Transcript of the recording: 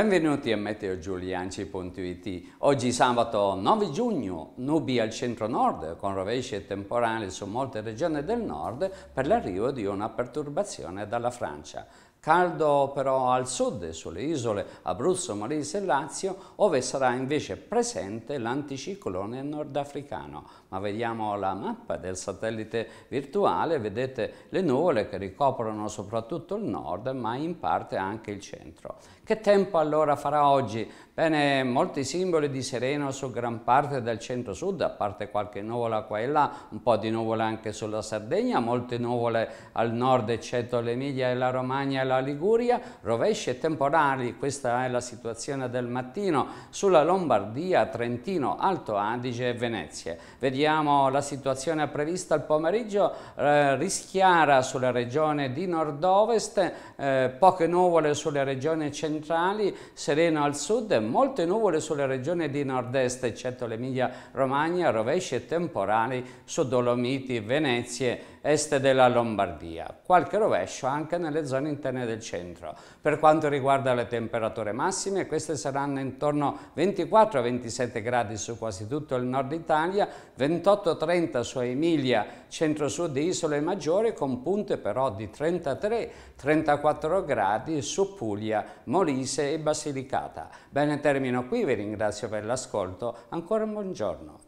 Benvenuti a meteogiulianci.it. Oggi sabato 9 giugno, nubi al centro-nord con rovesce temporali su molte regioni del nord per l'arrivo di una perturbazione dalla Francia caldo però al sud, sulle isole Abruzzo, Molise e Lazio, ove sarà invece presente l'anticiclone nordafricano. Ma vediamo la mappa del satellite virtuale, vedete le nuvole che ricoprono soprattutto il nord, ma in parte anche il centro. Che tempo allora farà oggi? Bene, molti simboli di sereno su gran parte del centro-sud, a parte qualche nuvola qua e là, un po' di nuvole anche sulla Sardegna, molte nuvole al nord eccetto l'Emilia e la Romagna e alla Liguria, rovesci e temporali, questa è la situazione del mattino, sulla Lombardia, Trentino, Alto Adige e Venezia. Vediamo la situazione prevista al pomeriggio, eh, rischiara sulla regione di nord-ovest, eh, poche nuvole sulle regioni centrali, sereno al sud molte nuvole sulle regioni di nord-est, eccetto l'Emilia Romagna, rovesci e temporali su Dolomiti, Venezia, est della Lombardia. Qualche rovescio anche nelle zone interne bene del centro. Per quanto riguarda le temperature massime, queste saranno intorno 24-27 gradi su quasi tutto il nord Italia, 28-30 su Emilia, centro-sud di isole maggiori, con punte però di 33-34 gradi su Puglia, Molise e Basilicata. Bene, termino qui, vi ringrazio per l'ascolto, ancora un buongiorno.